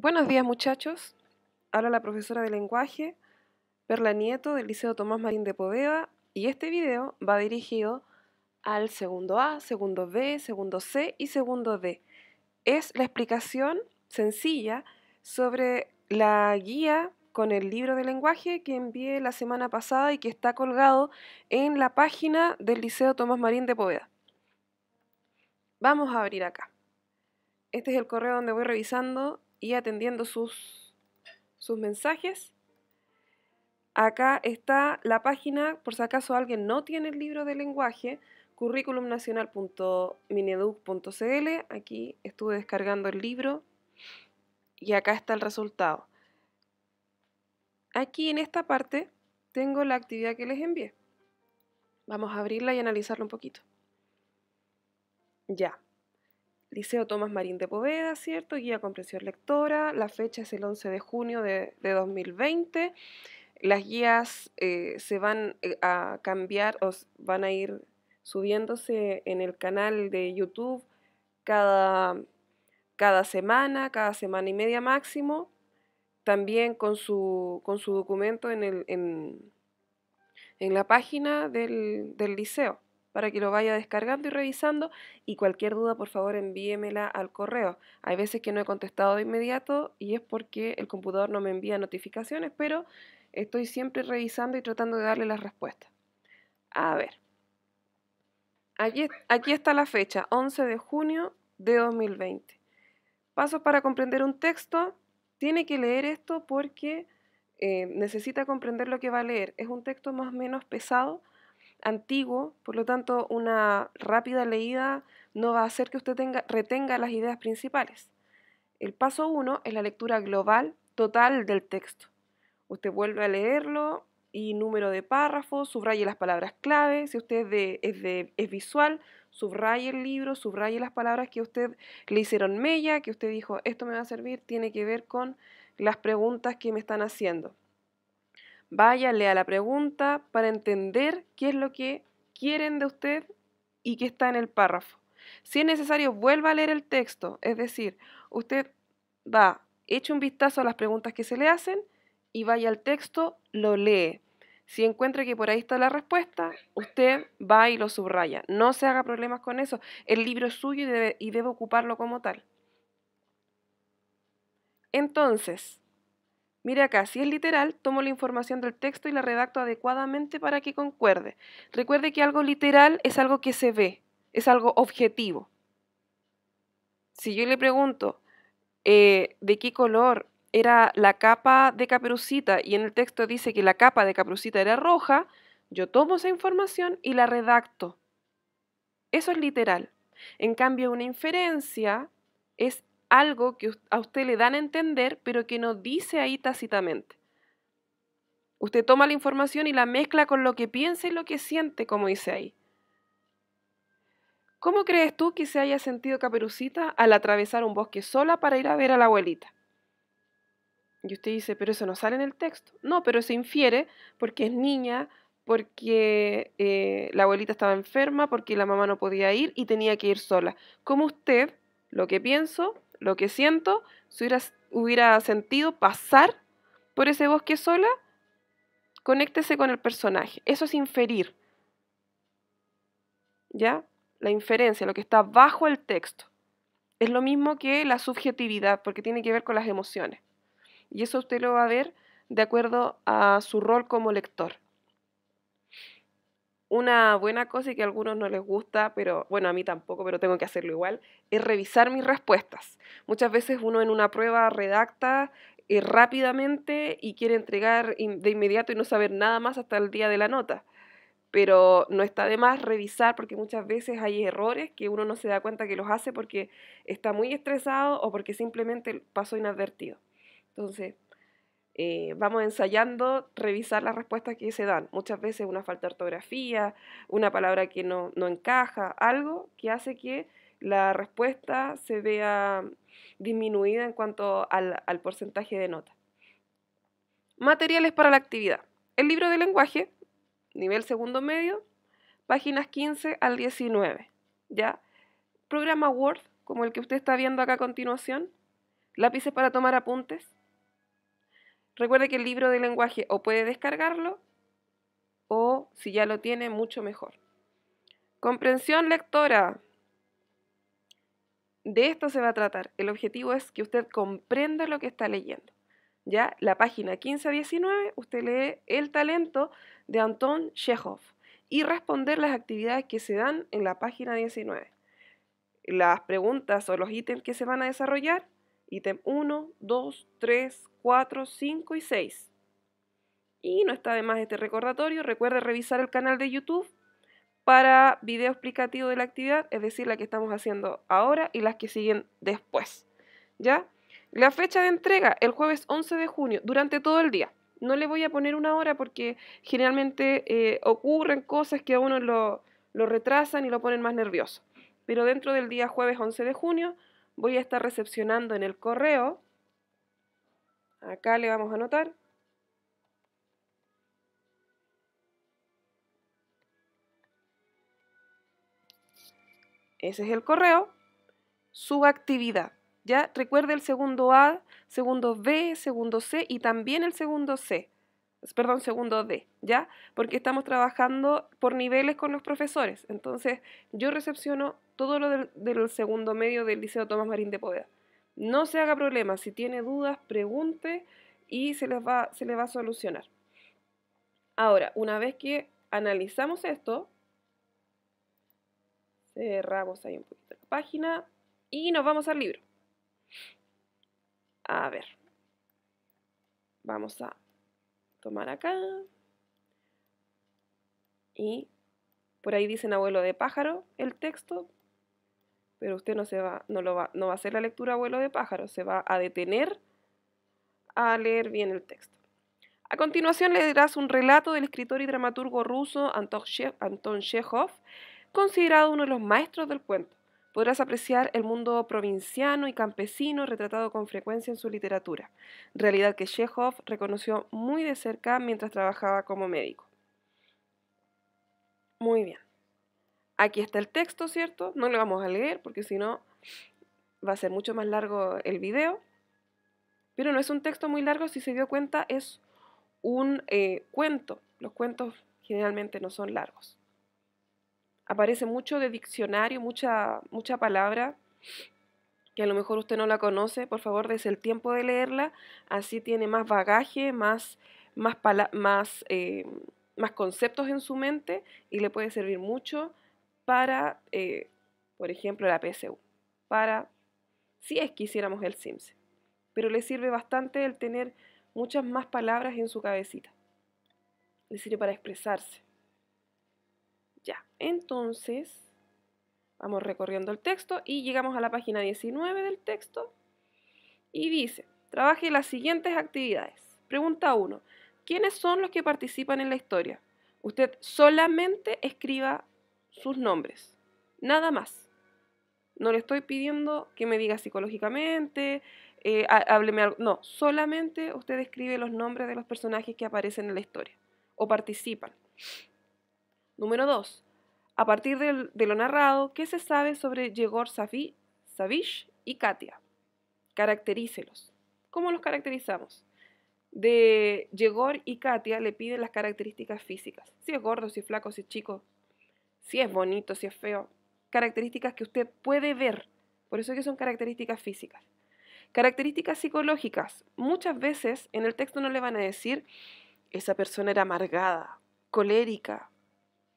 Buenos días muchachos, habla la profesora de lenguaje Perla Nieto del Liceo Tomás Marín de Poveda y este video va dirigido al segundo A, segundo B, segundo C y segundo D. Es la explicación sencilla sobre la guía con el libro de lenguaje que envié la semana pasada y que está colgado en la página del Liceo Tomás Marín de Poveda. Vamos a abrir acá. Este es el correo donde voy revisando y atendiendo sus, mensajes. Acá está la página, por si acaso alguien no tiene el libro de lenguaje, curriculumnacional.mineduc.cl. Aquí estuve descargando el libro y acá está el resultado. Aquí en esta parte tengo la actividad que les envié. Vamos a abrirla y analizarla un poquito. Ya, Liceo Tomás Marín de Poveda, ¿cierto? Guía comprensión lectora. La fecha es el 11 de junio de, 2020. Las guías eh, se van eh, a cambiar o van a ir subiéndose en el canal de YouTube cada, cada semana, cada semana y media máximo. También con su, con su documento en, el, en, la página del liceo para que lo vaya descargando y revisando y cualquier duda por favor envíemela al correo. Hay veces que no he contestado de inmediato y es porque el computador no me envía notificaciones, pero estoy siempre revisando y tratando de darle las respuestas. A ver, aquí, aquí está la fecha, 11 de junio de 2020. Pasos para comprender un texto. Tiene que leer esto porque eh, necesita comprender lo que va a leer. Es un texto más o menos pesado antiguo, por lo tanto una rápida leída no va a hacer que usted retenga las ideas principales. El paso uno es la lectura global total del texto. Usted vuelve a leerlo y número de párrafos, subraye las palabras clave, si usted es, visual, subraye el libro, subraye las palabras que usted le hicieron mella, que usted dijo, esto me va a servir, tiene que ver con las preguntas que me están haciendo. Vaya, lea la pregunta para entender qué es lo que quieren de usted y qué está en el párrafo. Si es necesario, vuelva a leer el texto, es decir, usted va, echa un vistazo a las preguntas que se le hacen y vaya al texto, lo lee. Si encuentra que por ahí está la respuesta, usted va y lo subraya. No se haga problemas con eso. El libro es suyo y y debe ocuparlo como tal. Entonces, Mire acá, si es literal, tomo la información del texto y la redacto adecuadamente para que concuerde. Recuerde que algo literal es algo que se ve, es algo objetivo. Si yo le pregunto eh, de qué color era la capa de caperucita y en el texto dice que la capa de caperucita era roja, yo tomo esa información y la redacto. Eso es literal. En cambio, una inferencia es algo que a usted le dan a entender, pero que no dice ahí tácitamente. Usted toma la información y la mezcla con lo que piensa y lo que siente, como dice ahí. ¿Cómo crees tú que se haya sentido Caperucita al atravesar un bosque sola para ir a ver a la abuelita? Y usted dice, pero eso no sale en el texto. No, pero se infiere porque es niña, porque eh, la abuelita estaba enferma, porque la mamá no podía ir y tenía que ir sola. Como usted, lo que pienso, lo que siento, si hubiera, sentido pasar por ese bosque sola, conéctese con el personaje. Eso es inferir. ¿Ya? La inferencia, lo que está bajo el texto. Es lo mismo que la subjetividad, porque tiene que ver con las emociones. Y eso usted lo va a ver de acuerdo a su rol como lector. Una buena cosa y que a algunos no les gusta, pero bueno, a mí tampoco, pero tengo que hacerlo igual, es revisar mis respuestas. Muchas veces uno en una prueba redacta eh, rápidamente y quiere entregar de inmediato y no saber nada más hasta el día de la nota pero no está de más revisar porque muchas veces hay errores que uno no se da cuenta que los hace porque está muy estresado o porque simplemente pasó inadvertido. Entonces, eh, vamos ensayando revisar las respuestas que se dan. Muchas veces una falta de ortografía, una palabra que no, no encaja, algo que hace que la respuesta se vea disminuida en cuanto al, al porcentaje de nota. Materiales para la actividad. El libro de lenguaje, nivel segundo medio, páginas 15 al 19. ¿ya? Programa Word, como el que usted está viendo acá a continuación. Lápices para tomar apuntes Recuerde que el libro de lenguaje o puede descargarlo o si ya lo tiene, mucho mejor. Comprensión lectora. De esto se va a tratar. El objetivo es que usted comprenda lo que está leyendo. Ya la página 15 a 19, usted lee El talento de Anton Chekhov y responder las actividades que se dan en la página 19. Las preguntas o los ítems que se van a desarrollar ítem 1, 2, 3, 4, 5 y 6. Y no está de más este recordatorio, recuerde revisar el canal de YouTube para video explicativo de la actividad, es decir, la que estamos haciendo ahora y las que siguen después. ¿Ya? La fecha de entrega, el jueves 11 de junio, durante todo el día. No le voy a poner una hora porque generalmente eh, ocurren cosas que a uno lo, lo retrasan y lo ponen más nervioso. Pero dentro del día jueves 11 de junio voy a estar recepcionando en el correo. Acá le vamos a anotar. Ese es el correo. Su actividad. ¿Ya? Recuerde el segundo A, segundo B, segundo C y también el segundo C. Perdón, segundo D, ¿ya? Porque estamos trabajando por niveles con los profesores. Entonces, yo recepciono todo lo del, segundo medio del Liceo Tomás Marín de Poda. No se haga problema, si tiene dudas, pregunte y se les va, se les va a solucionar. Ahora, una vez que analizamos esto, cerramos ahí un poquito la página y nos vamos al libro. A ver, vamos a tomar acá. Y por ahí dicen abuelo de pájaro el texto, pero usted no se va, no lo va, no va a hacer la lectura vuelo de pájaro, se va a detener a leer bien el texto. A continuación le leerás un relato del escritor y dramaturgo ruso Anton Chekhov, considerado uno de los maestros del cuento. Podrás apreciar el mundo provinciano y campesino retratado con frecuencia en su literatura, realidad que Chekhov reconoció muy de cerca mientras trabajaba como médico. Muy bien. Aquí está el texto, ¿cierto? No lo vamos a leer porque si no va a ser mucho más largo el video. Pero no es un texto muy largo, si se dio cuenta es un eh, cuento. Los cuentos generalmente no son largos. Aparece mucho de diccionario, mucha, mucha palabra que a lo mejor usted no la conoce. Por favor, des el tiempo de leerla. Así tiene más bagaje, más, más, eh, más conceptos en su mente y le puede servir mucho para, eh, por ejemplo, la PSU, para si es que hiciéramos el SIMS. Pero le sirve bastante el tener muchas más palabras en su cabecita. Le sirve para expresarse. Ya, entonces vamos recorriendo el texto y llegamos a la página 19 del texto y dice, trabaje las siguientes actividades. Pregunta 1. ¿Quiénes son los que participan en la historia? Usted solamente escriba sus nombres. Nada más. No le estoy pidiendo que me diga psicológicamente, eh, hábleme algo. No, solamente usted escribe los nombres de los personajes que aparecen en la historia o participan. Número dos. A partir de, lo narrado, ¿qué se sabe sobre Yegor Savish y Katia? Caracterícelos. ¿Cómo los caracterizamos? De Yegor y Katia le piden las características físicas. Si es gordo, si es flaco, si es chico, si es bonito, si es feo, características que usted puede ver, por eso que son características físicas. Características psicológicas, muchas veces en el texto no le van a decir, esa persona era amargada, colérica,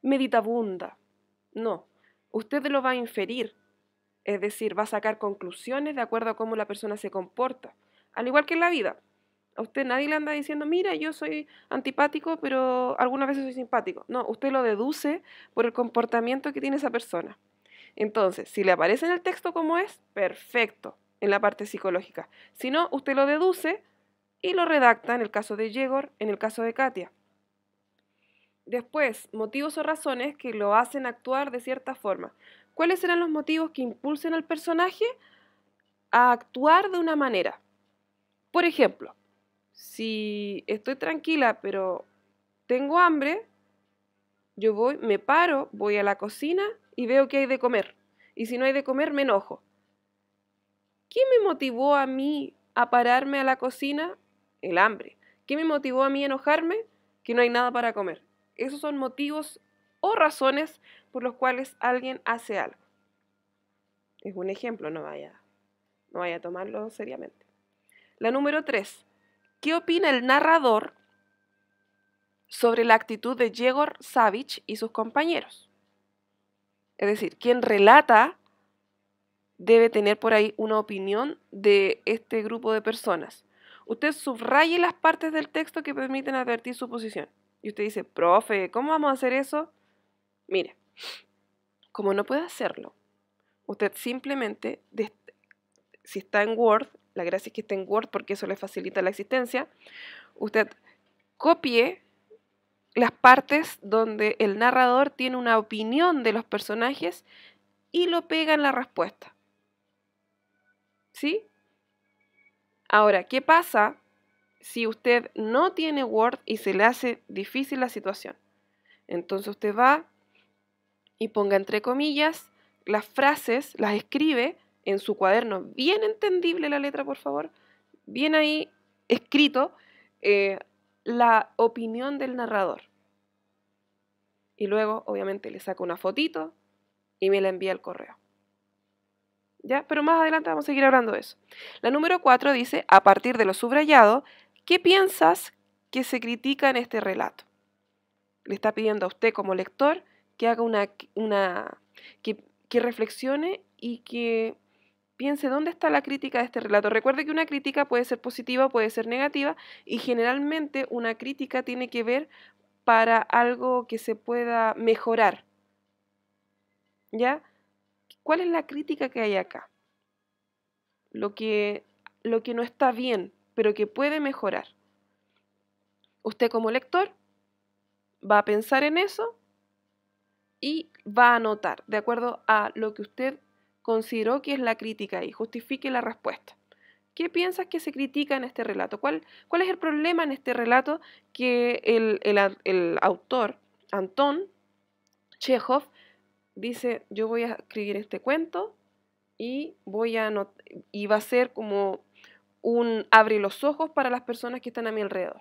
meditabunda, no, usted lo va a inferir, es decir, va a sacar conclusiones de acuerdo a cómo la persona se comporta, al igual que en la vida. A usted nadie le anda diciendo, mira, yo soy antipático, pero algunas veces soy simpático. No, usted lo deduce por el comportamiento que tiene esa persona. Entonces, si le aparece en el texto como es, perfecto, en la parte psicológica. Si no, usted lo deduce y lo redacta en el caso de Yegor, en el caso de Katia. Después, motivos o razones que lo hacen actuar de cierta forma. ¿Cuáles serán los motivos que impulsen al personaje a actuar de una manera? Por ejemplo, si estoy tranquila pero tengo hambre, yo voy, me paro, voy a la cocina y veo que hay de comer. Y si no hay de comer, me enojo. ¿Qué me motivó a mí a pararme a la cocina? El hambre. ¿Qué me motivó a mí a enojarme? Que no hay nada para comer. Esos son motivos o razones por los cuales alguien hace algo. Es un ejemplo, no vaya, no vaya a tomarlo seriamente. La número tres, ¿Qué opina el narrador sobre la actitud de Yegor Savich y sus compañeros? Es decir, quien relata debe tener por ahí una opinión de este grupo de personas. Usted subraye las partes del texto que permiten advertir su posición. Y usted dice, profe, ¿cómo vamos a hacer eso? Mire, como no puede hacerlo, usted simplemente, si está en Word, la gracia es que esté en Word porque eso le facilita la existencia, usted copie las partes donde el narrador tiene una opinión de los personajes y lo pega en la respuesta. ¿Sí? Ahora, ¿qué pasa si usted no tiene Word y se le hace difícil la situación? Entonces usted va y ponga entre comillas las frases, las escribe en su cuaderno, bien entendible la letra, por favor, bien ahí escrito, eh, la opinión del narrador. Y luego, obviamente, le saco una fotito y me la envía al correo. ¿Ya? Pero más adelante vamos a seguir hablando de eso. La número 4 dice, a partir de lo subrayado, ¿qué piensas que se critica en este relato? Le está pidiendo a usted como lector que haga una, una que reflexione y que piense dónde está la crítica de este relato. Recuerde que una crítica puede ser positiva, puede ser negativa, y generalmente una crítica tiene que ver para algo que se pueda mejorar. ¿Ya? ¿Cuál es la crítica que hay acá? Lo que, lo que no está bien, pero que puede mejorar. Usted como lector va a pensar en eso y va a anotar de acuerdo a lo que usted consideró que es la crítica y justifique la respuesta. ¿Qué piensas que se critica en este relato? ¿Cuál, es el problema en este relato que el, autor, Antón Chekhov, dice, yo voy a escribir este cuento y, voy a y va a ser como un abre los ojos para las personas que están a mi alrededor.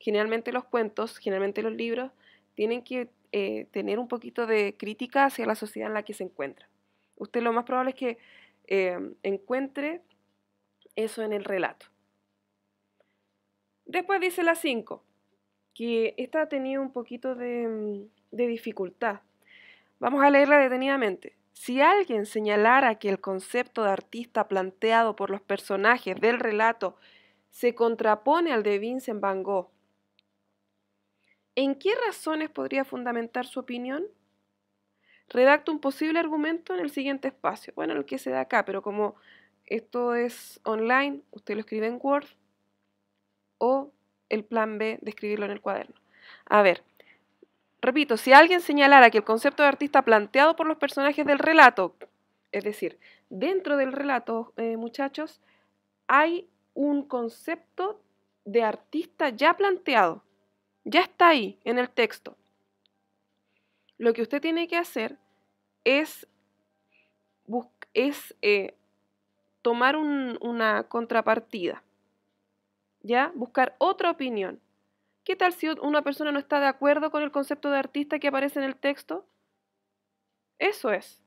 Generalmente los cuentos, generalmente los libros, tienen que eh, tener un poquito de crítica hacia la sociedad en la que se encuentran. Usted lo más probable es que em, encuentre eso en el relato. Después dice la 5, que esta ha tenido un poquito de, mm, de dificultad. Vamos a leerla detenidamente. Si alguien señalara que el concepto de artista planteado por los personajes del relato se contrapone al de Vincent Van Gogh, ¿en qué razones podría fundamentar su opinión? redacta un posible argumento en el siguiente espacio. Bueno, el que se da acá, pero como esto es online, usted lo escribe en Word o el plan B de escribirlo en el cuaderno. A ver, repito, si alguien señalara que el concepto de artista planteado por los personajes del relato, es decir, dentro del relato, eh, muchachos, hay un concepto de artista ya planteado, ya está ahí en el texto lo que usted tiene que hacer es, eh, tomar una contrapartida, ¿ya? Buscar otra opinión. ¿Qué tal si una persona no está de acuerdo con el concepto de artista que aparece en el texto? Eso es.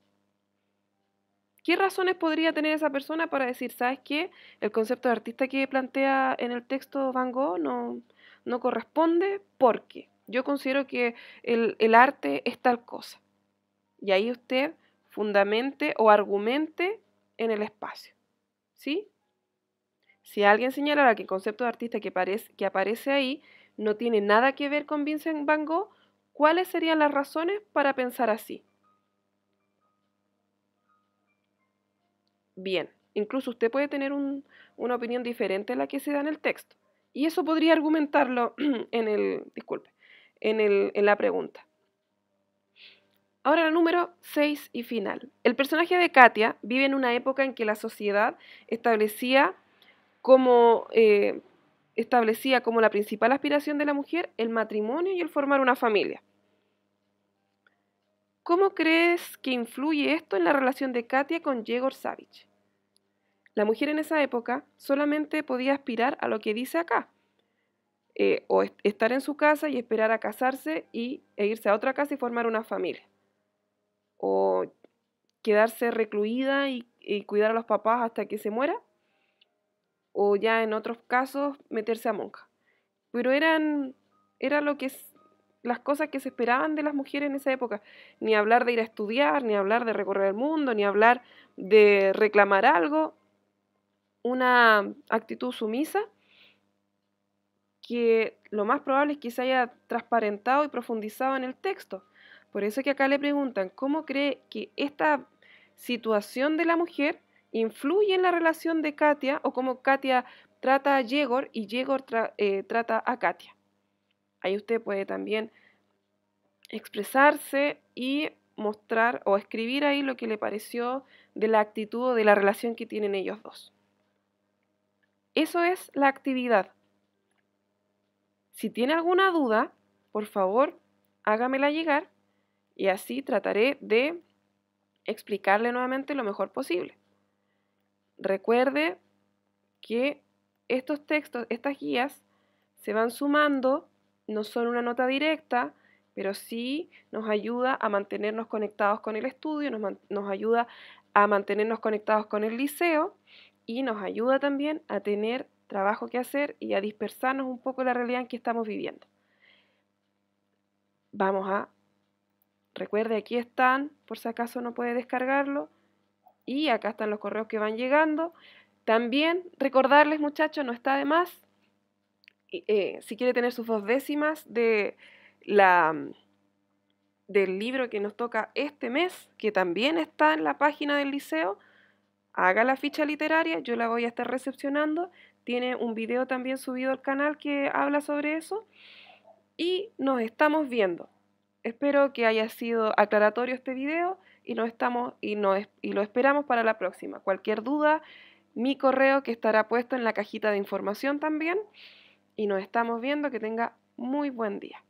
¿Qué razones podría tener esa persona para decir, sabes qué, el concepto de artista que plantea en el texto Van Gogh no, no corresponde porque? Yo considero que el, arte es tal cosa. Y ahí usted fundamente o argumente en el espacio. ¿Sí? Si alguien señalara que el concepto de artista que, aparece ahí no tiene nada que ver con Vincent Van Gogh, ¿cuáles serían las razones para pensar así? Bien, incluso usted puede tener una opinión diferente a la que se da en el texto. Y eso podría argumentarlo en el, disculpe, en, la pregunta. Ahora el número 6 y final. El personaje de Katia vive en una época en que la sociedad establecía como, eh, establecía como la principal aspiración de la mujer el matrimonio y el formar una familia. ¿Cómo crees que influye esto en la relación de Katia con Yegor Savich? La mujer en esa época solamente podía aspirar a lo que dice acá, eh, o estar en su casa y esperar a casarse y, e irse a otra casa y formar una familia. O quedarse recluida y, cuidar a los papás hasta que se muera. O ya en otros casos meterse a monja. Pero eran era lo que es, las cosas que se esperaban de las mujeres en esa época. Ni hablar de ir a estudiar, ni hablar de recorrer el mundo, ni hablar de reclamar algo. Una actitud sumisa que lo más probable es que se haya transparentado y profundizado en el texto. Por eso que acá le preguntan, ¿cómo cree que esta situación de la mujer influye en la relación de Katia o cómo Katia trata a Yegor y Yegor eh, trata a Katia? Ahí usted puede también expresarse y mostrar o escribir ahí lo que le pareció de la actitud o de la relación que tienen ellos dos. Eso es la actividad. Si tiene alguna duda, por favor, hágamela llegar y así trataré de explicarle nuevamente lo mejor posible. Recuerde que estos textos, estas guías, se van sumando, no son una nota directa, pero sí nos ayuda a mantenernos conectados con el estudio, nos, nos ayuda a mantenernos conectados con el liceo y nos ayuda también a tener trabajo que hacer y a dispersarnos un poco la realidad en que estamos viviendo. Vamos a, recuerde, aquí están, por si acaso no puede descargarlo, y acá están los correos que van llegando. También recordarles, muchachos, no está de más, eh, si quiere tener sus dos décimas de la, del libro que nos toca este mes, que también está en la página del liceo, haga la ficha literaria, yo la voy a estar recepcionando. Tiene un video también subido al canal que habla sobre eso. Y nos estamos viendo. Espero que haya sido aclaratorio este video y, nos estamos, y, nos, y lo esperamos para la próxima. Cualquier duda, mi correo que estará puesto en la cajita de información también. Y nos estamos viendo. Que tenga muy buen día.